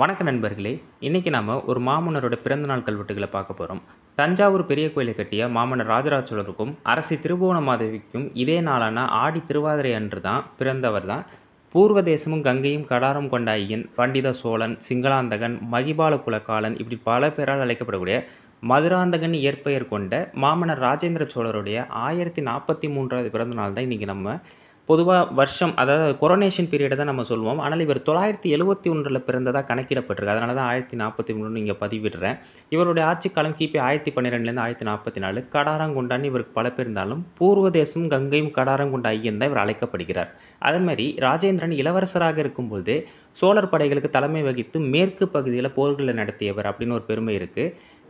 வணக்க நண்பர்களே இன்றைக்கி நாம் ஒரு மாமன்னரோட பிறந்தநாள் கல்வெட்டுகளை பார்க்க போகிறோம் தஞ்சாவூர் பெரிய கோயிலை கட்டிய மாமன்னர் ராஜராஜ சோழருக்கும் அரசி திருபுவன மாதவிக்கும் இதே நாளான ஆடி திருவாதிரை அன்று தான் பிறந்தவர் தான் பூர்வ தேசமும் கங்கையும் கடாரம் கொண்ட ஐயன் பண்டித சோழன் சிங்களாந்தகன் மகிபால குலக்காலன் இப்படி பல பேரால் அழைக்கப்படக்கூடிய மதுராந்தகன் இயற்பெயர் கொண்ட மாமன்னர் ராஜேந்திர சோழருடைய ஆயிரத்தி நாற்பத்தி மூன்றாவது பிறந்தநாள் தான் இன்றைக்கி நம்ம பொதுவாக வருஷம் அதாவது கொரோனேஷன் பீரியடை தான் நம்ம சொல்லுவோம் ஆனால் இவர் தொள்ளாயிரத்தி எழுபத்தி ஒன்றில் பிறந்ததாக கணக்கிடப்பட்டிருக்கு அதனால தான் ஆயிரத்தி நாற்பத்தி மூணு இங்கே பதிவிடுறேன் இவருடைய ஆட்சி காலம் கிபி ஆயிரத்தி பன்னிரெண்டுலேருந்து ஆயிரத்தி நாற்பத்தி நாலு கடாரங்குண்டான்னு இவருக்கு பல பேர் இருந்தாலும் பூர்வ தேசம் கங்கையும் கடாரங்குண்டா ஐயன் தான் இவர் அழைக்கப்படுகிறார் அதே மாதிரி ராஜேந்திரன் இளவரசராக இருக்கும்போது சோழர் படைகளுக்கு தலைமை வகித்து மேற்கு பகுதியில் போர்களை நடத்தியவர் அப்படின்னு ஒரு பெருமை இருக்குது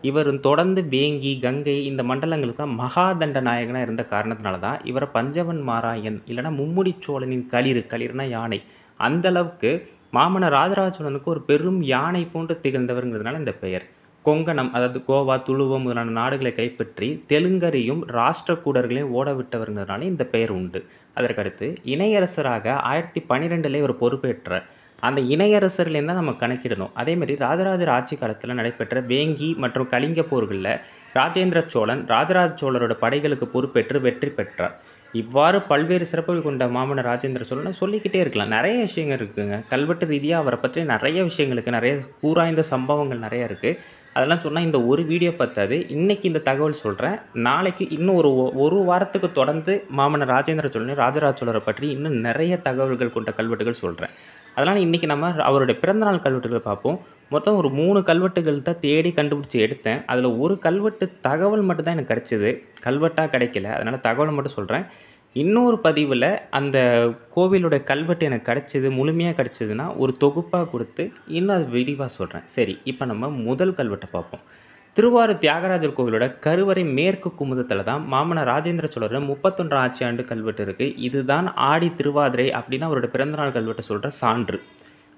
இவர் தொடர்ந்து வேங்கி கங்கை இந்த மண்டலங்களுக்கு தான் மகாதண்ட நாயகனாக இருந்த காரணத்தினால தான் இவரை பஞ்சவன் மாராயன் இல்லைனா மும்முடி சோழனின் களிர் களிர்னா யானை அந்தளவுக்கு மாமன்னர் ராஜராஜ சோழனுக்கு ஒரு பெரும் யானை போன்று திகழ்ந்தவர்ங்கிறதுனால இந்த பெயர் கொங்கணம் அதாவது கோவா துளுவம் முதலான நாடுகளை கைப்பற்றி தெலுங்கரையும் ராஷ்டிரக்கூடர்களையும் ஓடவிட்டவர்கிறதுனால இந்த பெயர் உண்டு அதற்கடுத்து இணையரசராக ஆயிரத்தி பன்னிரெண்டிலே இவர் பொறுப்பேற்ற அந்த இணையரசர்லேருந்து தான் நம்ம கணக்கிடணும் அதேமாதிரி ராஜராஜர் ஆட்சி காலத்தில் நடைபெற்ற வேங்கி மற்றும் கலிங்க போர்களில் ராஜேந்திர சோழன் ராஜராஜ சோழரோட படைகளுக்கு பொறுப்பேற்று வெற்றி பெற்றார் இவ்வாறு பல்வேறு சிறப்புகள் கொண்ட மாமன ராஜேந்திர சோழனை சொல்லிக்கிட்டே இருக்கலாம் நிறைய விஷயங்கள் இருக்குதுங்க கல்வெட்டு ரீதியாக அவரை பற்றி நிறைய விஷயங்களுக்கு நிறைய கூராய்ந்த சம்பவங்கள் நிறைய இருக்குது அதெல்லாம் சொன்னால் இந்த ஒரு வீடியோ பார்த்தாது இன்றைக்கி இந்த தகவல் சொல்கிறேன் நாளைக்கு இன்னும் ஒரு ஒரு வாரத்துக்கு தொடர்ந்து மாமன ராஜேந்திர சோழனை ராஜராஜ சோழரை பற்றி இன்னும் நிறைய தகவல்கள் கொண்ட கல்வெட்டுகள் சொல்கிறேன் அதனால் இன்றைக்கி நம்ம அவருடைய பிறந்தநாள் கல்வெட்டுகளை பார்ப்போம் மொத்தம் ஒரு மூணு கல்வெட்டுகள் தான் தேடி கண்டுபிடிச்சி எடுத்தேன் அதில் ஒரு கல்வெட்டு தகவல் மட்டும் தான் எனக்கு கிடச்சிது கல்வெட்டாக கிடைக்கல அதனால் தகவல் மட்டும் சொல்கிறேன் இன்னொரு பதிவில் அந்த கோவிலுடைய கல்வெட்டு எனக்கு கிடச்சிது முழுமையாக கிடச்சிதுன்னா ஒரு தொகுப்பாக கொடுத்து இன்னும் அது விரிவாக சொல்கிறேன் சரி இப்போ நம்ம முதல் கல்வெட்டை பார்ப்போம் திருவாரூர் தியாகராஜர் கோவிலோட கருவறை மேற்கு குமுதத்தில் தான் மாமன்னர் ராஜேந்திர சோழர் முப்பத்தொன்றாம் ஆட்சி ஆண்டு கல்வெட்டு இருக்குது இதுதான் ஆடி திருவாதிரை அப்படின்னு அவரோட பிறந்தநாள் கல்வெட்டு சொல்கிற சான்று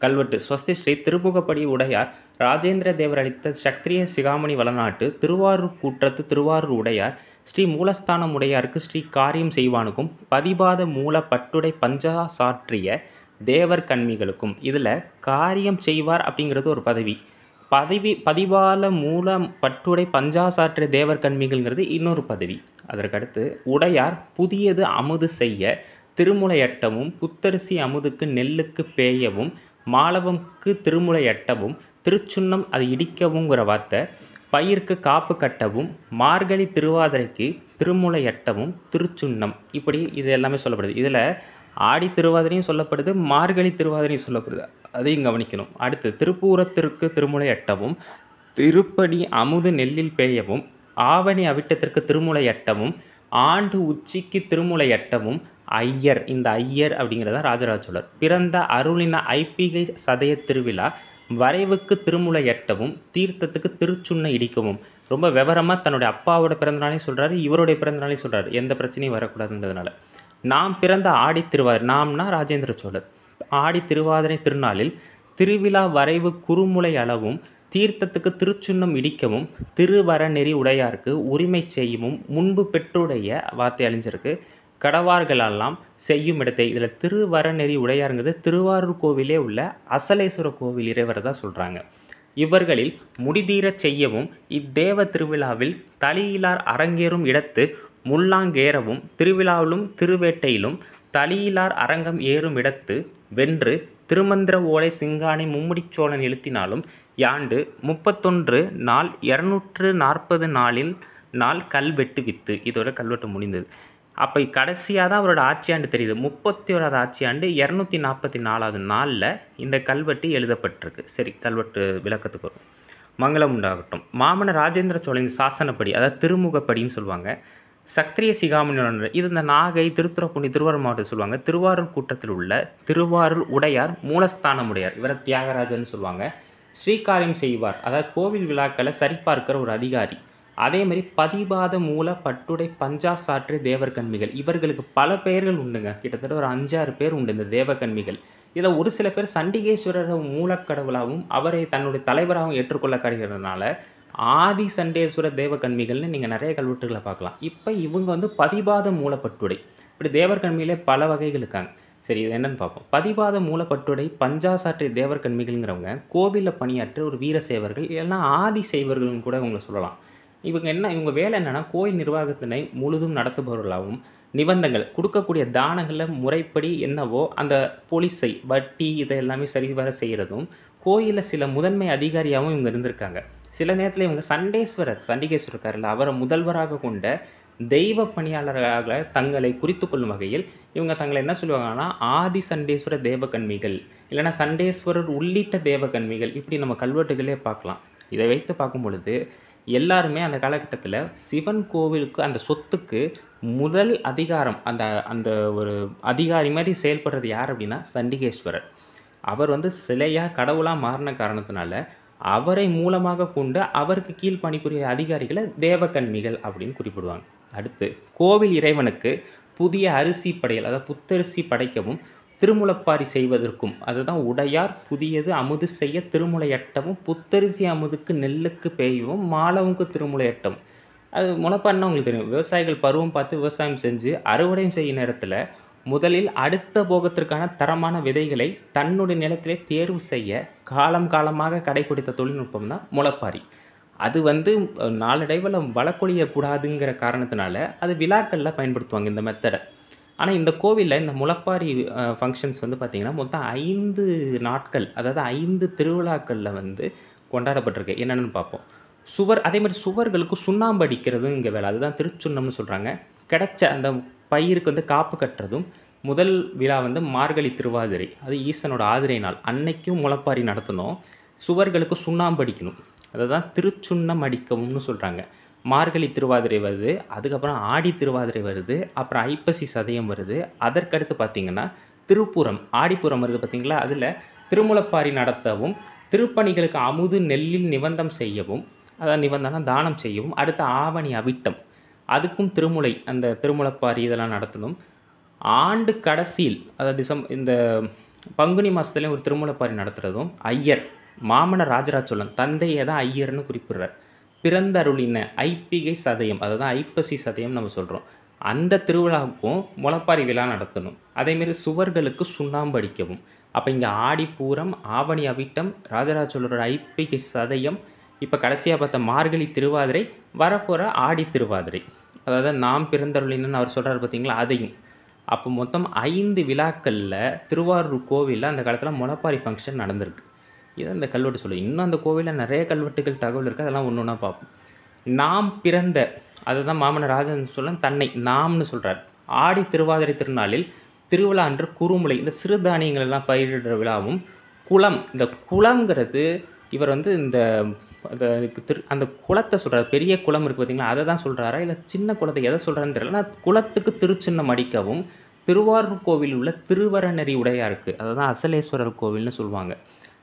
கல்வெட்டு ஸ்வஸ்தி ஸ்ரீ திருமுகப்படி உடையார் ராஜேந்திர தேவர் அளித்த சக்திரிய சிகாமணி வளநாட்டு திருவாரூர் கூற்றத்து திருவாரூர் உடையார் ஸ்ரீ மூலஸ்தானம் உடையாருக்கு ஸ்ரீ காரியம் செய்வானுக்கும் பதிபாத மூல பட்டுடை பஞ்சா சாற்றிய தேவர் கண்மிகளுக்கும் இதில் காரியம் செய்வார் அப்படிங்கிறது ஒரு பதவி பதவி பதிவால மூல பற்றுடை பஞ்சாசாற்று தேவர் கண்மிகள்ங்கிறது இன்னொரு பதவி அதற்கடுத்து உடையார் புதியது அமுது செய்ய திருமுலையட்டமும் புத்தரிசி அமுதுக்கு நெல்லுக்கு பேயவும் மாலவம்க்கு திருமுலையட்டவும் திருச்சுண்ணம் அது இடிக்கவுங்கிற வார்த்தை பயிருக்கு காப்பு கட்டவும் மார்கழி திருவாதிரைக்கு திருமுலையட்டவும் திருச்சுண்ணம் இப்படி இது எல்லாமே சொல்லப்படுது இதில் ஆடி திருவாதிரையும் சொல்லப்படுது மார்கழி திருவாதிரையும் சொல்லப்படுது அதையும் கவனிக்கணும் அடுத்து திருப்பூரத்திற்கு திருமுலை அட்டவும் திருப்பணி அமுது நெல்லில் பேயவும் ஆவணி அவிட்டத்திற்கு திருமுலை அட்டவும் ஆண்டு உச்சிக்கு திருமுலை அட்டவும் ஐயர் இந்த ஐயர் அப்படிங்கிறத ராஜராஜ சோழர் பிறந்த அருளின ஐப்பிகை சதய திருவிழா வரைவுக்கு திருமுலை எட்டவும் தீர்த்தத்துக்கு திருச்சுண்ணை இடிக்கவும் ரொம்ப விவரமாக தன்னுடைய அப்பாவோட பிறந்தநாளையும் சொல்கிறாரு இவருடைய பிறந்தநாளையும் சொல்கிறாரு எந்த பிரச்சனையும் வரக்கூடாதுங்கிறதுனால நாம் பிறந்த ஆடி திருவாதிரை நாம்னா ராஜேந்திர சோழர் ஆடி திருவாதிரை திருநாளில் திருவிழா வரைவு குறுமுலை அளவும் தீர்த்தத்துக்கு திருச்சுண்ணம் இடிக்கவும் திருவரநெறி உடையாருக்கு உரிமை செய்யவும் முன்பு பெற்றுடைய வார்த்தை அழிஞ்சிருக்கு கடவார்களெல்லாம் செய்யும் இடத்தை இதில் திருவரநெறி உடையாருங்கிறது திருவாரூர் கோவிலே உள்ள அசலேஸ்வர கோவில் இறைவர் தான் சொல்கிறாங்க இவர்களில் முடிதீரச் செய்யவும் இத்தேவ திருவிழாவில் தலியிலார் அரங்கேறும் இடத்து முல்லாங்கேரவும் திருவிழாவிலும் திருவேட்டையிலும் தலியிலார் அரங்கம் ஏறும் இடத்து வென்று திருமந்திர ஓலை சிங்கானை மும்முடிச்சோழன் எழுத்தினாலும் யாண்டு முப்பத்தொன்று நாள் இரநூற்று நாற்பது நாளில் நாள் கல்வெட்டு வித்து இதோட கல்வெட்டு முடிந்தது அப்போ கடைசியாக தான் அவரோட ஆட்சியாண்டு தெரியுது முப்பத்தி ஆட்சி ஆண்டு இரநூத்தி நாற்பத்தி நாலாவது நாளில் இந்த கல்வெட்டு எழுதப்பட்டிருக்கு சரி கல்வெட்டு விளக்கத்துக்கு வரும் மங்களம் உண்டாகட்டும் மாமன ராஜேந்திர சோழன் சாசனப்படி அதாவது திருமுகப்படின்னு சொல்லுவாங்க சக்திரிய சிகாமணியோட இது இந்த நாகை திருத்துறப்புணி திருவாரூர் மாவட்டம் சொல்லுவாங்க திருவாரூர் கூட்டத்தில் உள்ள திருவாரூர் உடையார் மூலஸ்தானம் உடையார் இவரை தியாகராஜன் சொல்லுவாங்க ஸ்ரீகாரியம் செய்வார் அதாவது கோவில் விழாக்களை சரிபார்க்கிற ஒரு அதிகாரி அதே மாதிரி பதிபாத மூல பட்டுடை பஞ்சா சாற்று தேவர்கண்மிகள் இவர்களுக்கு பல பெயர்கள் உண்டுங்க கிட்டத்தட்ட ஒரு அஞ்சாறு பேர் உண்டு இந்த தேவகண்மிகள் இதில் ஒரு சில பேர் சண்டிகேஸ்வரர் மூலக்கடவுளாகவும் அவரை தன்னுடைய தலைவராகவும் ஏற்றுக்கொள்ள கிடைக்கிறதுனால ஆதி சண்டேஸ்வர தேவ கண்மிகள்னு நீங்கள் நிறைய கல்வெட்டுகளை பார்க்கலாம் இப்போ இவங்க வந்து பதிபாத மூலப்பட்டுடை இப்படி தேவர் பல வகைகள் இருக்காங்க சரி இது என்னென்னு பார்ப்போம் பதிபாத மூலப்பட்டுடை பஞ்சாசாற்றி தேவர் கண்மிகள்ங்கிறவங்க கோவிலில் பணியாற்ற ஒரு வீர சேவர்கள் இல்லைனா ஆதி செய்வர்கள்னு கூட இவங்களை சொல்லலாம் இவங்க என்ன இவங்க வேலை என்னென்னா கோயில் நிர்வாகத்தினை முழுதும் நடத்துபவர்களாகவும் நிபந்தங்கள் கொடுக்கக்கூடிய தானங்களில் முறைப்படி என்னவோ அந்த பொலிசை வட்டி இதை எல்லாமே சரிவர செய்கிறதும் கோயிலில் சில முதன்மை அதிகாரியாகவும் இவங்க இருந்திருக்காங்க சில நேரத்தில் இவங்க சண்டேஸ்வரர் சண்டிகேஸ்வரர் இருக்கார்ல அவரை முதல்வராக கொண்ட தெய்வ பணியாளராக தங்களை குறித்து கொள்ளும் வகையில் இவங்க தங்களை என்ன சொல்லுவாங்கன்னா ஆதி சண்டேஸ்வர தேவக்கண்மிகள் இல்லைனா சண்டேஸ்வரர் உள்ளிட்ட கன்மிகள் இப்படி நம்ம கல்வெட்டுகளே பார்க்கலாம் இதை வைத்து பார்க்கும் பொழுது எல்லாருமே அந்த காலகட்டத்தில் சிவன் கோவிலுக்கு அந்த சொத்துக்கு முதல் அதிகாரம் அந்த அந்த ஒரு அதிகாரி மாதிரி செயல்படுறது யார் அப்படின்னா சண்டிகேஸ்வரர் அவர் வந்து சிலையாக கடவுளாக மாறின காரணத்தினால அவரை மூலமாக கொண்டு அவருக்கு கீழ் பணிபுரிய அதிகாரிகளை தேவக்கண்மிகள் அப்படின்னு குறிப்பிடுவாங்க அடுத்து கோவில் இறைவனுக்கு புதிய அரிசி படையல் அதாவது புத்தரிசி படைக்கவும் திருமுலப்பாரி செய்வதற்கும் அதுதான் உடையார் புதியது அமுது செய்ய திருமுலை அட்டமும் புத்தரிசி அமுதுக்கு நெல்லுக்கு பெய்யவும் மாலவுக்கு திருமுலை அட்டம் அது முளைப்பாருன்னா உங்களுக்கு தெரியும் விவசாயிகள் பருவம் பார்த்து விவசாயம் செஞ்சு அறுவடையும் செய்யும் நேரத்தில் முதலில் அடுத்த போகத்திற்கான தரமான விதைகளை தன்னுடைய நிலத்திலே தேர்வு செய்ய காலம் காலமாக கடைபிடித்த தொழில்நுட்பம் தான் முளைப்பாரி அது வந்து நாளடைவில் வளக்கொழியக்கூடாதுங்கிற காரணத்தினால அது விழாக்களில் பயன்படுத்துவாங்க இந்த மெத்தடை ஆனால் இந்த கோவிலில் இந்த முளப்பாரி ஃபங்க்ஷன்ஸ் வந்து பார்த்திங்கன்னா மொத்தம் ஐந்து நாட்கள் அதாவது ஐந்து திருவிழாக்களில் வந்து கொண்டாடப்பட்டிருக்கு என்னென்னு பார்ப்போம் சுவர் அதே மாதிரி சுவர்களுக்கு சுண்ணாம்பு அடிக்கிறதுங்கிற வேலை அதுதான் திருச்சுண்ணம்னு சொல்கிறாங்க கிடைச்ச அந்த பயிருக்கு வந்து காப்பு கட்டுறதும் முதல் விழா வந்து மார்கழி திருவாதிரை அது ஈசனோட ஆதிரை நாள் அன்னைக்கும் முளப்பாரி நடத்தணும் சுவர்களுக்கு சுண்ணாம்படிக்கணும் அதை தான் திருச்சுண்ணம் அடிக்கவும்னு சொல்கிறாங்க மார்கழி திருவாதிரை வருது அதுக்கப்புறம் ஆடி திருவாதிரை வருது அப்புறம் ஐப்பசி சதயம் வருது அதற்கடுத்து பார்த்திங்கன்னா திருப்புறம் ஆடிப்புறம் வருது பார்த்திங்களா அதில் திருமுலப்பாரி நடத்தவும் திருப்பணிகளுக்கு அமுது நெல்லில் நிபந்தம் செய்யவும் அதான் நிபந்தனா தானம் செய்யவும் அடுத்த ஆவணி அவிட்டம் அதுக்கும் திருமுலை அந்த திருமுலப்பாரி இதெல்லாம் நடத்தணும் ஆண்டு கடைசியில் அதாவது டிசம்பர் இந்த பங்குனி மாதத்துலேயும் ஒரு திருமூலப்பாரி நடத்துகிறதும் ஐயர் மாமன ராஜராஜ சோழன் தந்தையை தான் ஐயர்னு குறிப்பிடுறார் பிறந்தருளின ஐப்பிகை சதயம் அதுதான் ஐப்பசி சதயம் நம்ம சொல்கிறோம் அந்த திருவிழாவுக்கும் முளப்பாரி விழா நடத்தணும் அதேமாரி சுவர்களுக்கு சுண்ணாம்பு அடிக்கவும் அப்போ இங்கே ஆடிப்பூரம் ஆவணி அவிட்டம் ராஜராஜ ஐப்பிகை சதயம் இப்போ கடைசியாக பார்த்த மார்கழி திருவாதிரை வரப்போகிற ஆடி திருவாதிரை அதாவது நாம் பிறந்தருளின்னு அவர் சொல்கிறார் பார்த்தீங்களா அதையும் அப்போ மொத்தம் ஐந்து விழாக்களில் திருவாரூர் கோவிலில் அந்த காலத்தில் முளப்பாரி ஃபங்க்ஷன் நடந்திருக்கு இதை அந்த கல்வெட்டு சொல்லு இன்னும் அந்த கோவிலில் நிறைய கல்வெட்டுகள் தகவல் இருக்குது அதெல்லாம் ஒன்று ஒன்றா பார்ப்போம் நாம் பிறந்த அதுதான் மாமன்னர் ராஜன் சொல்ல தன்னை நாம்னு சொல்கிறார் ஆடி திருவாதிரை திருநாளில் திருவிழா அன்று குறுமுலை இந்த சிறு தானியங்கள் எல்லாம் பயிரிடுற விழாவும் குளம் இந்த குளம்ங்கிறது இவர் வந்து இந்த அந்த திரு அந்த குளத்தை சொல்கிறார் பெரிய குளம் இருக்குது பார்த்தீங்களா அதை தான் சொல்கிறாரா இல்லை சின்ன குளத்தை எதை சொல்கிறாருன்னு தெரியல ஆனால் குளத்துக்கு திருச்சின்னம் அடிக்கவும் திருவாரூர் கோவில் உள்ள உடையாக உடையாருக்கு அதை தான் அசலேஸ்வரர் கோவில்னு சொல்லுவாங்க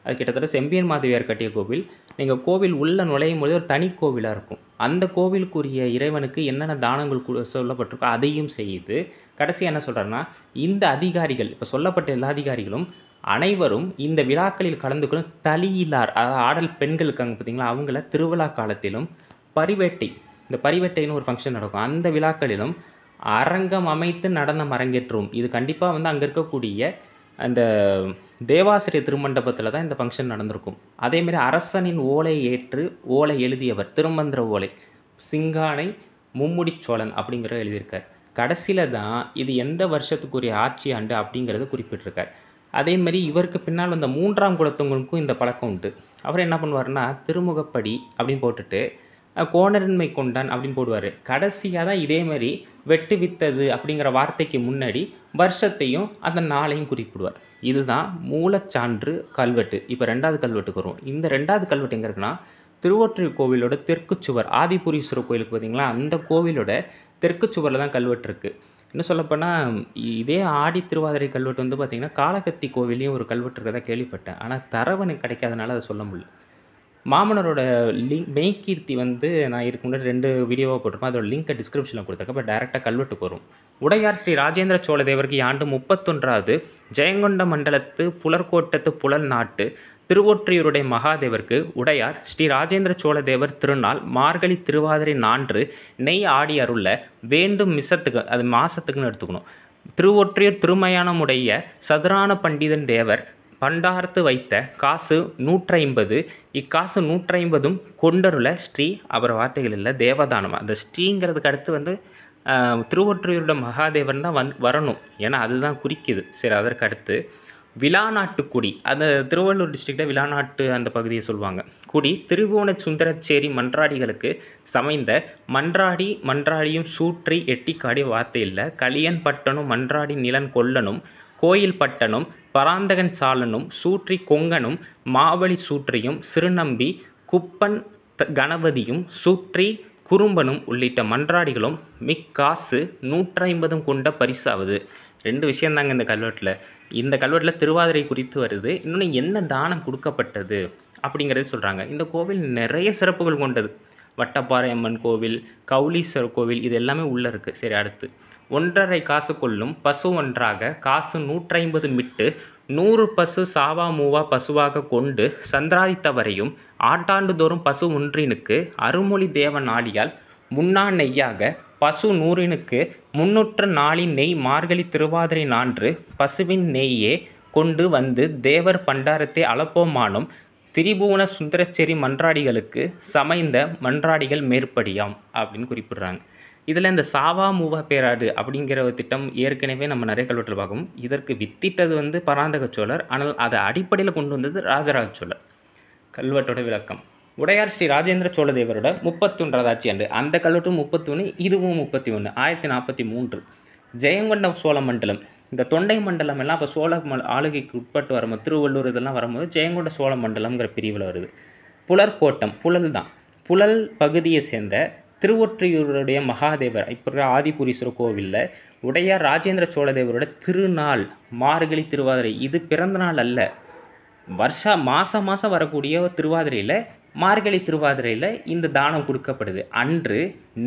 அது கிட்டத்தட்ட செம்பியன் மாதவியார் கட்டிய கோவில் நீங்கள் கோவில் உள்ளே நுழையும் பொழுது ஒரு தனி கோவிலாக இருக்கும் அந்த கோவிலுக்குரிய இறைவனுக்கு என்னென்ன தானங்கள் சொல்லப்பட்டிருக்கோ அதையும் செய்து கடைசி என்ன சொல்கிறேன்னா இந்த அதிகாரிகள் இப்போ சொல்லப்பட்ட எல்லா அதிகாரிகளும் அனைவரும் இந்த விழாக்களில் கலந்து கொள்ளும் தலியிலார் அதாவது ஆடல் பெண்கள் இருக்காங்க பார்த்தீங்களா அவங்கள திருவிழா காலத்திலும் பரிவேட்டை இந்த பரிவேட்டைன்னு ஒரு ஃபங்க்ஷன் நடக்கும் அந்த விழாக்களிலும் அரங்கம் அமைத்து நடனம் அரங்கேற்றும் இது கண்டிப்பாக வந்து அங்கே இருக்கக்கூடிய அந்த தேவாசிரிய திருமண்டபத்தில் தான் இந்த ஃபங்க்ஷன் நடந்திருக்கும் அதேமாரி அரசனின் ஓலை ஏற்று ஓலை எழுதியவர் திருமந்திர ஓலை சிங்கானை மும்முடி சோழன் அப்படிங்கிற எழுதியிருக்கார் கடைசியில் தான் இது எந்த வருஷத்துக்குரிய ஆட்சி ஆண்டு அப்படிங்கிறத குறிப்பிட்டிருக்கார் அதே மாதிரி இவருக்கு பின்னால் வந்த மூன்றாம் குலத்தவங்களுக்கும் இந்த பழக்கம் உண்டு அவர் என்ன பண்ணுவார்னா திருமுகப்படி அப்படின்னு போட்டுட்டு கோணரின்மை கொண்டான் அப்படின்னு போடுவார் கடைசியாக தான் இதே மாதிரி வெட்டு வித்தது அப்படிங்கிற வார்த்தைக்கு முன்னாடி வருஷத்தையும் அந்த நாளையும் குறிப்பிடுவார் இதுதான் மூலச்சான்று கல்வெட்டு இப்போ ரெண்டாவது கல்வெட்டுக்கு வருவோம் இந்த ரெண்டாவது கல்வெட்டு எங்கே இருக்குன்னா திருவொற்றை கோவிலோட தெற்கு சுவர் ஆதிபுரீஸ்வரர் கோயிலுக்கு பார்த்தீங்களா அந்த கோவிலோட தெற்கு சுவரில் தான் கல்வெட்டு இருக்குது இன்னும் சொல்லப்போனால் இதே ஆடி திருவாதிரை கல்வெட்டு வந்து பார்த்திங்கன்னா காலகத்தி கோவிலையும் ஒரு கல்வெட்டு இருக்கிறதா கேள்விப்பட்டேன் ஆனால் தரவு எனக்கு கிடைக்காதனால அதை சொல்ல முடியல மாமனரோட லிங்க் மெய்கீர்த்தி வந்து நான் இதுக்கு முன்னாடி ரெண்டு வீடியோவாக போட்டிருப்போம் அதோட லிங்க்கை டிஸ்கிரிப்ஷனில் கொடுத்துருக்கேன் டேரெக்டாக கல்வெட்டு வரும் உடையார் ஸ்ரீ ராஜேந்திர சோழ தேவருக்கு ஆண்டு முப்பத்தொன்றாவது ஜெயங்கொண்ட மண்டலத்து புலர்கோட்டத்து புலல் நாட்டு திருவொற்றியூருடைய மகாதேவருக்கு உடையார் ஸ்ரீ ராஜேந்திர சோழ தேவர் திருநாள் மார்கழி திருவாதிரை நான்கு நெய் ஆடி அருள வேண்டும் மிசத்துக்கு அது மாசத்துக்குன்னு எடுத்துக்கணும் திருவொற்றியூர் திருமயானமுடைய சதுரான பண்டிதன் தேவர் பண்டாரத்து வைத்த காசு நூற்றைம்பது இக்காசு நூற்றைம்பதும் கொண்டருள ஸ்ரீ அவர் வார்த்தைகள் இல்லை தேவதானம் அந்த ஸ்ரீங்கிறதுக்கு அடுத்து வந்து திருவொற்றியூரோட மகாதேவன் தான் வந் வரணும் ஏன்னா அதுதான் குறிக்குது சரி அதற்கு அடுத்து விழாநாட்டு குடி அந்த திருவள்ளூர் டிஸ்ட்ரிக்டில் விழாநாட்டு அந்த பகுதியை சொல்லுவாங்க குடி திருபுவன சுந்தரச்சேரி மன்றாடிகளுக்கு சமைந்த மன்றாடி மன்றாடியும் சூற்றி எட்டிக்காடி வார்த்தையில் களியன் பட்டனும் மன்றாடி நிலன் கொல்லனும் கோயில் பட்டனும் பராந்தகன் சாலனும் சூற்றி கொங்கனும் மாவழி சூற்றியும் சிறுநம்பி குப்பன் கணபதியும் சூற்றி குறும்பனும் உள்ளிட்ட மன்றாடிகளும் மிக்காசு நூற்றைம்பதும் கொண்ட பரிசாவது ரெண்டு விஷயந்தாங்க இந்த கல்வெட்டில் இந்த கல்வெட்டில் திருவாதிரை குறித்து வருது இன்னொன்று என்ன தானம் கொடுக்கப்பட்டது அப்படிங்கிறது சொல்கிறாங்க இந்த கோவில் நிறைய சிறப்புகள் கொண்டது வட்டப்பாறை அம்மன் கோவில் கவுலீஸ்வரர் கோவில் இது எல்லாமே உள்ளே இருக்குது சரி அடுத்து ஒன்றரை காசு கொள்ளும் பசு ஒன்றாக காசு நூற்றைம்பது மிட்டு நூறு பசு சாவா மூவா பசுவாக கொண்டு சந்திராதித்தவரையும் ஆட்டாண்டுதோறும் பசு ஒன்றினுக்கு அருமொழி தேவ நாளியால் முன்னா நெய்யாக பசு நூறினுக்கு முன்னூற்ற நாளின் நெய் மார்கழி திருவாதிரை நான்று பசுவின் நெய்யே கொண்டு வந்து தேவர் பண்டாரத்தை அளப்போமானும் திரிபுவன சுந்தரச்சேரி மன்றாடிகளுக்கு சமைந்த மன்றாடிகள் மேற்படியாம் அப்படின்னு குறிப்பிடுறாங்க இதில் இந்த சாவா மூவா பேராடு அப்படிங்கிற ஒரு திட்டம் ஏற்கனவே நம்ம நிறைய கல்வெட்டில் பார்க்கணும் இதற்கு வித்திட்டது வந்து பராந்தக சோழர் ஆனால் அதை அடிப்படையில் கொண்டு வந்தது ராஜராஜ சோழர் கல்வெட்டோட விளக்கம் உடையார் ஸ்ரீ ராஜேந்திர சோழதேவரோட ஆட்சி அன்று அந்த கல்வெட்டு முப்பத்தொன்று இதுவும் முப்பத்தி ஒன்று ஆயிரத்தி நாற்பத்தி மூன்று ஜெயங்கொண்ட சோழ மண்டலம் இந்த தொண்டை மண்டலம் எல்லாம் இப்போ சோழ ஆளுகைக்கு உட்பட்டு வரும்போது திருவள்ளூர் இதெல்லாம் வரும்போது ஜெயங்கொண்ட சோழ மண்டலம்ங்கிற பிரிவில் வருது கோட்டம் புழல் தான் புழல் பகுதியை சேர்ந்த திருவொற்றியூருடைய மகாதேவர் இப்போ இருக்கிற ஆதிபுரீஸ்வரர் கோவிலில் உடையார் ராஜேந்திர சோழதேவரோட திருநாள் மார்கழி திருவாதிரை இது பிறந்தநாள் அல்ல வருஷா மாதம் மாதம் வரக்கூடிய திருவாதிரையில் மார்கழி திருவாதிரையில் இந்த தானம் கொடுக்கப்படுது அன்று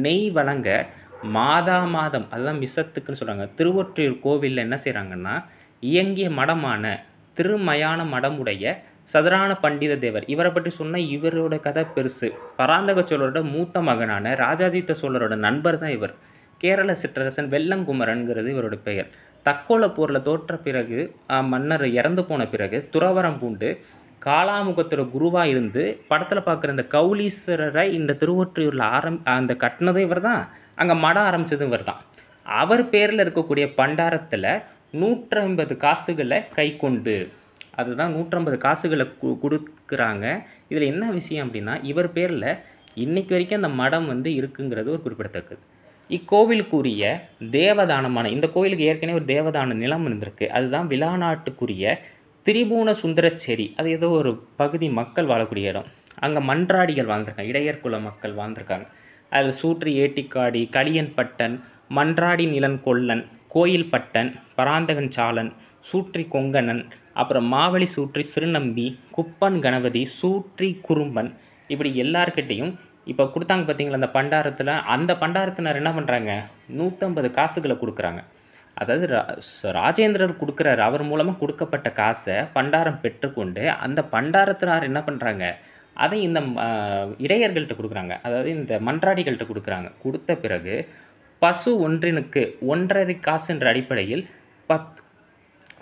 நெய் வழங்க மாதா மாதம் அதுதான் மிசத்துக்குன்னு சொல்கிறாங்க திருவொற்றியூர் கோவிலில் என்ன செய்கிறாங்கன்னா இயங்கிய மடமான திருமயான மடமுடைய சதுரான பண்டித தேவர் இவரை பற்றி சொன்னால் இவரோட கதை பெருசு பராந்தக சோழரோட மூத்த மகனான ராஜாதித்த சோழரோட நண்பர் தான் இவர் கேரள சிற்றரசன் வெள்ளங்குமரன்கிறது இவரோட பெயர் தக்கோல போரில் தோற்ற பிறகு மன்னர் இறந்து போன பிறகு துறவரம் பூண்டு காலாமுகத்தோட குருவாக இருந்து படத்தில் பார்க்குற இந்த கௌலீஸ்வரரை இந்த திருவொற்றியூரில் ஆரம் அந்த கட்டினதும் இவர் தான் அங்கே மடம் ஆரம்பித்ததும் இவர் தான் அவர் பேரில் இருக்கக்கூடிய பண்டாரத்தில் நூற்றம்பது காசுகளை கை கொண்டு அதுதான் நூற்றம்பது காசுகளை கு கொடுக்குறாங்க இதில் என்ன விஷயம் அப்படின்னா இவர் பேரில் இன்றைக்கு வரைக்கும் அந்த மடம் வந்து இருக்குங்கிறது ஒரு குறிப்பிடத்தக்கது இக்கோவிலுக்குரிய தேவதானமான இந்த கோவிலுக்கு ஏற்கனவே ஒரு தேவதான நிலம் இருந்திருக்கு அதுதான் விழா நாட்டுக்குரிய திரிபுவன சுந்தரச்சேரி அது ஏதோ ஒரு பகுதி மக்கள் வாழக்கூடிய இடம் அங்கே மன்றாடிகள் வாழ்ந்திருக்காங்க இடையர்குல மக்கள் வாழ்ந்திருக்காங்க அதில் சூற்று ஏட்டிக்காடி களியன்பட்டன் பட்டன் மன்றாடி நிலன் கொல்லன் கோயில் பட்டன் பராந்தகன் சாலன் சூற்றி கொங்கணன் அப்புறம் மாவழி சூற்றி சிறுநம்பி குப்பன் கணபதி சூற்றி குறும்பன் இப்படி எல்லார்கிட்டேயும் இப்போ கொடுத்தாங்க பார்த்தீங்களா அந்த பண்டாரத்தில் அந்த பண்டாரத்தினர் என்ன பண்ணுறாங்க நூற்றம்பது காசுகளை கொடுக்குறாங்க அதாவது ராஜேந்திரர் கொடுக்குறாரு அவர் மூலமாக கொடுக்கப்பட்ட காசை பண்டாரம் பெற்றுக்கொண்டு அந்த பண்டாரத்தினார் என்ன பண்ணுறாங்க அதை இந்த இடையர்கள்ட்ட கொடுக்குறாங்க அதாவது இந்த மன்றாடிகள்கிட்ட கொடுக்குறாங்க கொடுத்த பிறகு பசு ஒன்றினுக்கு ஒன்றரை காசு என்ற அடிப்படையில் பத்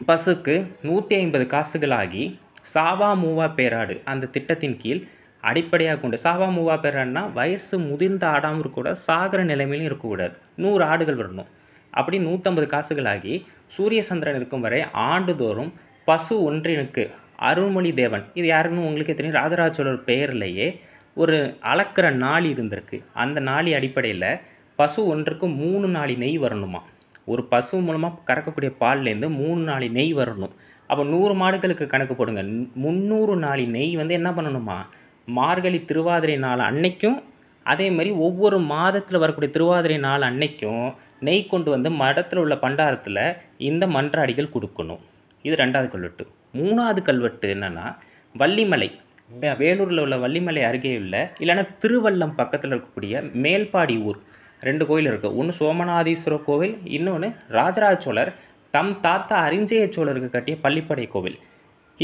பசுக்கு நூற்றி ஐம்பது காசுகளாகி சாவா மூவா பேராடு அந்த திட்டத்தின் கீழ் அடிப்படையாக கொண்டு சாவா மூவா பெறன்னா வயசு முதிர்ந்த ஆடாகவும் இருக்கக்கூடாது சாகிற நிலைமையிலும் இருக்கக்கூடாது நூறு ஆடுகள் வரணும் அப்படி நூற்றம்பது காசுகளாகி சூரிய சந்திரன் இருக்கும் வரை ஆண்டுதோறும் பசு ஒன்றினுக்கு அருள்மொழி தேவன் இது யாருன்னு உங்களுக்கே தெரியும் ராஜராஜோட பெயர்லேயே ஒரு அளக்கிற நாளி இருந்திருக்கு அந்த நாளி அடிப்படையில் பசு ஒன்றுக்கு மூணு நாளி நெய் வரணுமா ஒரு பசு மூலமாக கறக்கக்கூடிய பால்லேருந்து மூணு நாளி நெய் வரணும் அப்போ நூறு மாடுகளுக்கு கணக்கு போடுங்க முந்நூறு நாளி நெய் வந்து என்ன பண்ணணுமா மார்கழி திருவாதிரை நாள் அன்னைக்கும் அதே மாதிரி ஒவ்வொரு மாதத்தில் வரக்கூடிய திருவாதிரை நாள் அன்னைக்கும் நெய் கொண்டு வந்து மடத்தில் உள்ள பண்டாரத்தில் இந்த மன்றாடிகள் கொடுக்கணும் இது ரெண்டாவது கல்வெட்டு மூணாவது கல்வெட்டு என்னென்னா வள்ளிமலை வேலூரில் உள்ள வள்ளிமலை அருகே உள்ள இல்லைன்னா திருவள்ளம் பக்கத்தில் இருக்கக்கூடிய மேல்பாடி ஊர் ரெண்டு கோயில் இருக்குது ஒன்று சோமநாதீஸ்வரர் கோவில் இன்னொன்று ராஜராஜ சோழர் தம் தாத்தா அரிஞ்சய சோழருக்கு கட்டிய பள்ளிப்படை கோவில்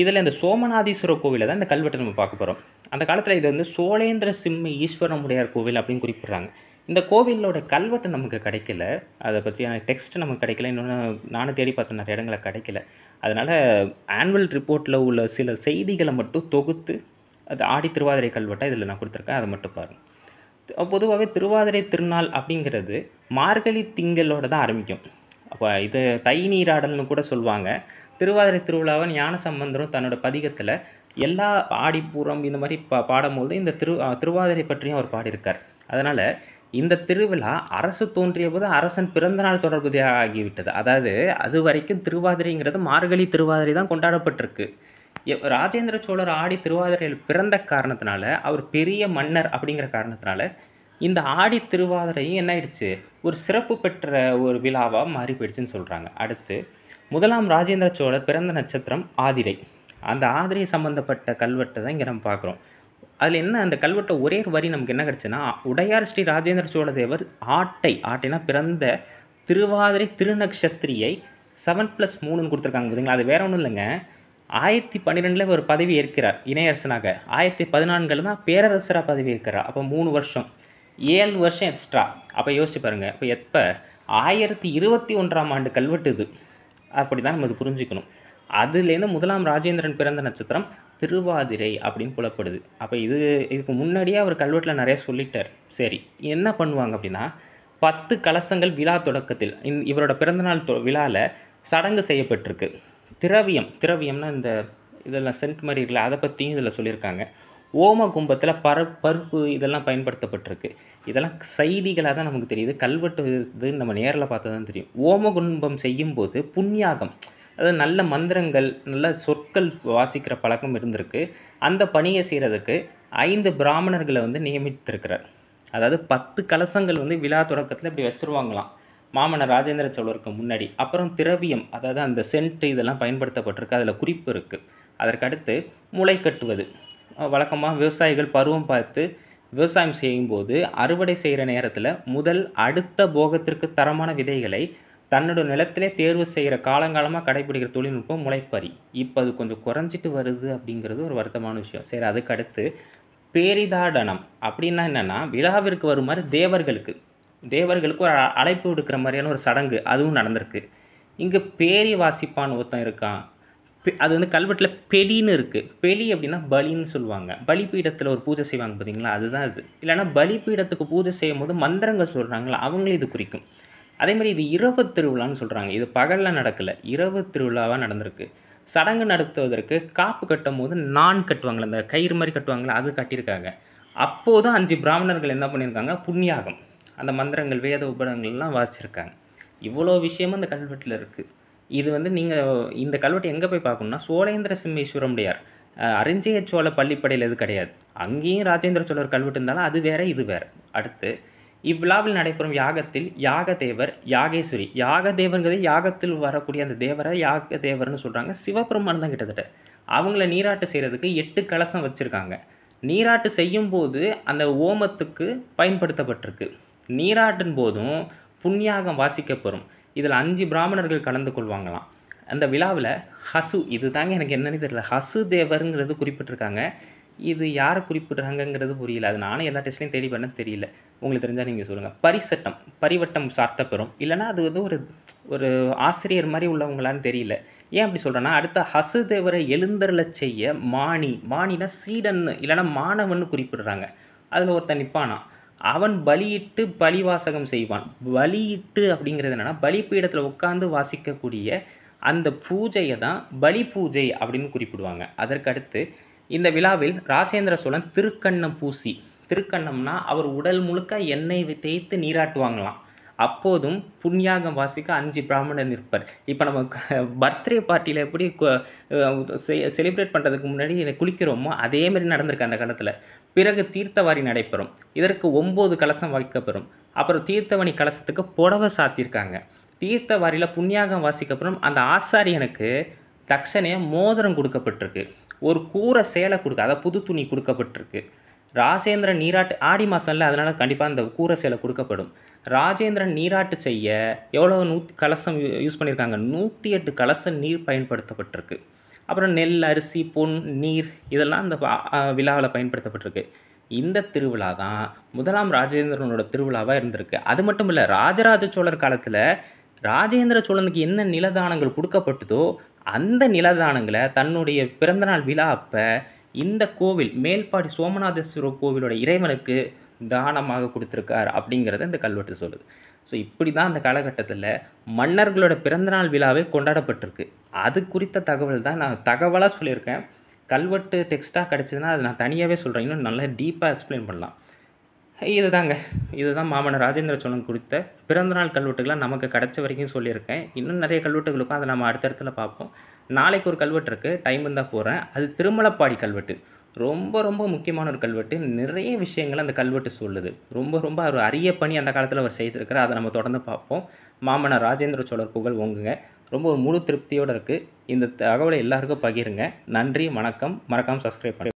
இதில் இந்த சோமநாதீஸ்வரர் கோவிலை தான் இந்த கல்வெட்டு நம்ம பார்க்க போகிறோம் அந்த காலத்தில் இது வந்து சோழேந்திர சிம்ம ஈஸ்வரமுடையார் கோவில் அப்படின்னு குறிப்பிட்றாங்க இந்த கோவிலோட கல்வெட்டு நமக்கு கிடைக்கல அதை பற்றியான டெக்ஸ்ட் நமக்கு கிடைக்கல இன்னொன்று நானும் தேடி பார்த்த நிறைய இடங்களை கிடைக்கல அதனால் ஆனுவல் ரிப்போர்ட்டில் உள்ள சில செய்திகளை மட்டும் தொகுத்து அது ஆடி திருவாதிரை கல்வெட்டாக இதில் நான் கொடுத்துருக்கேன் அதை மட்டும் பாருங்கள் பொதுவாகவே திருவாதிரை திருநாள் அப்படிங்கிறது மார்கழி திங்களோட தான் ஆரம்பிக்கும் அப்போ இது தை நீராடல்னு கூட சொல்லுவாங்க திருவாதிரை திருவிழாவை ஞான சம்பந்தரும் தன்னோட பதிகத்தில் எல்லா ஆடிப்பூரம் இந்த மாதிரி பா பாடும்போது இந்த திரு திருவாதிரை பற்றியும் அவர் பாடியிருக்கார் அதனால் இந்த திருவிழா அரசு தோன்றிய போது அரசன் பிறந்தநாள் தொடர்புதையாக ஆகிவிட்டது அதாவது அது வரைக்கும் திருவாதிரைங்கிறது மார்கழி திருவாதிரை தான் கொண்டாடப்பட்டிருக்கு ராஜேந்திர சோழர் ஆடி திருவாதிரையில் பிறந்த காரணத்தினால அவர் பெரிய மன்னர் அப்படிங்கிற காரணத்தினால இந்த ஆடி திருவாதிரையும் என்ன ஆயிடுச்சு ஒரு சிறப்பு பெற்ற ஒரு விழாவாக மாறி போயிடுச்சுன்னு சொல்கிறாங்க அடுத்து முதலாம் ராஜேந்திர சோழர் பிறந்த நட்சத்திரம் ஆதிரை அந்த ஆதிரை சம்மந்தப்பட்ட கல்வெட்டை தான் இங்கே நம்ம பார்க்குறோம் அதில் என்ன அந்த கல்வெட்டை ஒரே ஒரு வரி நமக்கு என்ன கிடச்சுன்னா உடையார் ஸ்ரீ ராஜேந்திர சோழதேவர் ஆட்டை ஆட்டைனா பிறந்த திருவாதிரை திருநக்ஷத்திரியை செவன் ப்ளஸ் மூணுன்னு கொடுத்துருக்காங்க பார்த்திங்களா அது வேற ஒன்றும் இல்லைங்க ஆயிரத்தி பன்னிரெண்டில் ஒரு பதவி ஏற்கிறார் இணையரசனாக ஆயிரத்தி பதினான்கில் தான் பேரரசராக பதவி ஏற்கிறார் அப்போ மூணு வருஷம் ஏழு வருஷம் எக்ஸ்ட்ரா அப்போ யோசிச்சு பாருங்கள் இப்போ எப்போ ஆயிரத்தி இருபத்தி ஒன்றாம் ஆண்டு கல்வெட்டு இது அப்படி தான் நம்ம இது புரிஞ்சுக்கணும் அதுலேருந்து முதலாம் ராஜேந்திரன் பிறந்த நட்சத்திரம் திருவாதிரை அப்படின்னு புலப்படுது அப்போ இது இதுக்கு முன்னாடியே அவர் கல்வெட்டில் நிறைய சொல்லிட்டார் சரி என்ன பண்ணுவாங்க அப்படின்னா பத்து கலசங்கள் விழா தொடக்கத்தில் இந் இவரோட பிறந்தநாள் தொ விழாவில் சடங்கு செய்யப்பட்டிருக்கு திரவியம் திரவியம்னா இந்த இதெல்லாம் சென்ட் மாதிரி இருக்குல்ல அதை பற்றியும் இதில் சொல்லியிருக்காங்க ஓம கும்பத்தில் பர பருப்பு இதெல்லாம் பயன்படுத்தப்பட்டிருக்கு இதெல்லாம் செய்திகளாக தான் நமக்கு தெரியுது கல்வெட்டு இது நம்ம நேரில் பார்த்தா தான் தெரியும் ஓம கும்பம் செய்யும்போது புண்ணியாகம் அதாவது நல்ல மந்திரங்கள் நல்ல சொற்கள் வாசிக்கிற பழக்கம் இருந்திருக்கு அந்த பணியை செய்கிறதுக்கு ஐந்து பிராமணர்களை வந்து நியமித்திருக்கிறார் அதாவது பத்து கலசங்கள் வந்து விழா தொடக்கத்தில் இப்படி வச்சுருவாங்களாம் மாமன்னர் ராஜேந்திர சோழருக்கு முன்னாடி அப்புறம் திரவியம் அதாவது அந்த சென்ட் இதெல்லாம் பயன்படுத்தப்பட்டிருக்கு அதில் குறிப்பு இருக்குது அதற்கடுத்து முளை கட்டுவது வழக்கமாக விவசாயிகள் பருவம் பார்த்து விவசாயம் செய்யும்போது அறுவடை செய்கிற நேரத்தில் முதல் அடுத்த போகத்திற்கு தரமான விதைகளை தன்னோட நிலத்திலே தேர்வு செய்கிற காலங்காலமாக கடைபிடிக்கிற தொழில்நுட்பம் முளைப்பறி இப்போ அது கொஞ்சம் குறைஞ்சிட்டு வருது அப்படிங்கிறது ஒரு வருத்தமான விஷயம் சரி அதுக்கு அடுத்து பேரிதாடனம் அப்படின்னா என்னென்னா விழாவிற்கு வரும் மாதிரி தேவர்களுக்கு தேவர்களுக்கு ஒரு அழைப்பு கொடுக்குற மாதிரியான ஒரு சடங்கு அதுவும் நடந்திருக்கு இங்கே பேரி வாசிப்பான்னு ஒருத்தன் இருக்கான் அது வந்து கல்வெட்டில் பெலின்னு இருக்குது பெலி அப்படின்னா பலின்னு சொல்லுவாங்க பலிப்பீடத்தில் ஒரு பூஜை செய்வாங்க பார்த்தீங்களா அதுதான் இது இல்லைனா பலிப்பீடத்துக்கு பூஜை செய்யும் போது மந்திரங்கள் சொல்கிறாங்களா அவங்களும் இது குறிக்கும் அதே மாதிரி இது இரவு திருவிழான்னு சொல்கிறாங்க இது பகலில் நடக்கலை இரவு திருவிழாவாக நடந்திருக்கு சடங்கு நடத்துவதற்கு காப்பு கட்டும் போது நான் கட்டுவாங்களே அந்த கயிறு மாதிரி கட்டுவாங்களே அது கட்டியிருக்காங்க அப்போது அஞ்சு பிராமணர்கள் என்ன பண்ணியிருக்காங்க புண்ணியாகம் அந்த மந்திரங்கள் வேத உபடங்கள்லாம் வாசிச்சிருக்காங்க இவ்வளோ விஷயமும் அந்த கல்வெட்டில் இருக்குது இது வந்து நீங்கள் இந்த கல்வெட்டு எங்கே போய் பார்க்கணுன்னா சோழேந்திர சிம்மேஸ்வரமுடையார் அரிஞ்சய சோழ பள்ளிப்படையில் இது கிடையாது அங்கேயும் ராஜேந்திர சோழர் கல்வெட்டு இருந்தாலும் அது வேறு இது வேறு அடுத்து இவ்விழாவில் நடைபெறும் யாகத்தில் யாக தேவர் யாகேஸ்வரி யாக தேவர்கிறது யாகத்தில் வரக்கூடிய அந்த தேவரை யாக தேவர்னு சொல்கிறாங்க சிவபெருமான் தான் கிட்டத்தட்ட அவங்கள நீராட்டு செய்கிறதுக்கு எட்டு கலசம் வச்சுருக்காங்க நீராட்டு செய்யும்போது அந்த ஓமத்துக்கு பயன்படுத்தப்பட்டிருக்கு நீராட்டின் போதும் புண்ணியாகம் வாசிக்கப்பெறும் இதில் அஞ்சு பிராமணர்கள் கலந்து கொள்வாங்களாம் அந்த விழாவில் ஹசு இது தாங்க எனக்கு என்னன்னு தெரியல ஹசு தேவருங்கிறது குறிப்பிட்டிருக்காங்க இது யாரை குறிப்பிட்றாங்கங்கிறது புரியல அது நானும் எல்லா டெஸ்ட்லையும் தேடி பண்ண தெரியல உங்களுக்கு தெரிஞ்சால் நீங்கள் சொல்லுங்கள் பரிசட்டம் பரிவட்டம் சார்த்த பெறும் இல்லைனா அது வந்து ஒரு ஒரு ஆசிரியர் மாதிரி உள்ளவங்களான்னு தெரியல ஏன் அப்படி சொல்கிறேன்னா அடுத்த ஹசுதேவரை எழுந்தரில் செய்ய மாணி மாணினா சீடன் இல்லைனா மாணவன் குறிப்பிடுறாங்க அதில் ஒருத்தன் நிற்பானா அவன் பலியிட்டு பலிவாசகம் செய்வான் பலியிட்டு அப்படிங்கிறது என்னென்னா பலிப்பீடத்தில் உட்காந்து வாசிக்கக்கூடிய அந்த பூஜையை தான் பலி பூஜை அப்படின்னு குறிப்பிடுவாங்க அதற்கடுத்து இந்த விழாவில் ராசேந்திர சோழன் திருக்கண்ணம் பூசி திருக்கண்ணம்னா அவர் உடல் முழுக்க எண்ணெய் தேய்த்து நீராட்டுவாங்களாம் அப்போதும் புண்ணியாகம் வாசிக்க அஞ்சு பிராமணர் நிற்பர் இப்போ நம்ம பர்த்டே பார்ட்டியில் எப்படி செலிப்ரேட் பண்ணுறதுக்கு முன்னாடி இதை குளிக்கிறோமோ அதே மாதிரி நடந்திருக்கு அந்த காலத்தில் பிறகு தீர்த்தவாரி நடைபெறும் இதற்கு ஒம்பது கலசம் வைக்கப்பெறும் அப்புறம் தீர்த்தவணி கலசத்துக்கு புடவை சாத்தியிருக்காங்க தீர்த்தவாரியில் புண்ணியாகம் வாசிக்கப்பறம் அந்த ஆசாரியனுக்கு தக்ஷனே மோதிரம் கொடுக்கப்பட்டிருக்கு ஒரு கூரை சேலை கொடுக்க அதாவது புது துணி கொடுக்கப்பட்டிருக்கு ராஜேந்திரன் நீராட்டு ஆடி மாதம்ல அதனால் கண்டிப்பாக இந்த கூரை சேலை கொடுக்கப்படும் ராஜேந்திரன் நீராட்டு செய்ய எவ்வளோ நூ கலசம் யூஸ் பண்ணியிருக்காங்க நூற்றி எட்டு கலசம் நீர் பயன்படுத்தப்பட்டிருக்கு அப்புறம் நெல் அரிசி பொன் நீர் இதெல்லாம் இந்த விழாவில் பயன்படுத்தப்பட்டிருக்கு இந்த திருவிழா தான் முதலாம் ராஜேந்திரனோட திருவிழாவாக இருந்திருக்கு அது மட்டும் இல்லை ராஜராஜ சோழர் காலத்தில் ராஜேந்திர சோழனுக்கு என்ன நிலதானங்கள் கொடுக்கப்பட்டதோ அந்த நிலதானங்களை தன்னுடைய பிறந்தநாள் விழா அப்போ இந்த கோவில் மேல்பாடி சோமநாதேஸ்வரர் கோவிலோட இறைவனுக்கு தானமாக கொடுத்துருக்கார் அப்படிங்கிறத இந்த கல்வெட்டு சொல்லுது ஸோ இப்படி தான் அந்த காலகட்டத்தில் மன்னர்களோட பிறந்தநாள் விழாவே கொண்டாடப்பட்டிருக்கு அது குறித்த தகவல் தான் நான் தகவலாக சொல்லியிருக்கேன் கல்வெட்டு டெக்ஸ்ட்டாக கிடச்சிதுன்னா அது நான் தனியாகவே சொல்கிறேன் இன்னும் நல்லா டீப்பாக எக்ஸ்பிளைன் பண்ணலாம் இது தாங்க இதுதான் மாமன்னர் ராஜேந்திர சோழன் குறித்த பிறந்தநாள் கல்வெட்டுகளாக நமக்கு கிடச்ச வரைக்கும் சொல்லியிருக்கேன் இன்னும் நிறைய கல்வெட்டுகளுக்கும் அதை நம்ம அடுத்தடுத்துல பார்ப்போம் நாளைக்கு ஒரு கல்வெட்டு இருக்குது டைம் இருந்தால் போகிறேன் அது திருமலப்பாடி கல்வெட்டு ரொம்ப ரொம்ப முக்கியமான ஒரு கல்வெட்டு நிறைய விஷயங்கள் அந்த கல்வெட்டு சொல்லுது ரொம்ப ரொம்ப அவர் அரிய பணி அந்த காலத்தில் அவர் செய்திருக்கிறார் அதை நம்ம தொடர்ந்து பார்ப்போம் மாமன்னர் ராஜேந்திர சோழர் புகழ் ஓங்குங்க ரொம்ப ஒரு முழு திருப்தியோடு இருக்குது இந்த தகவலை எல்லாருக்கும் பகிருங்க நன்றி வணக்கம் மறக்காமல் சப்ஸ்கிரைப் பண்ணி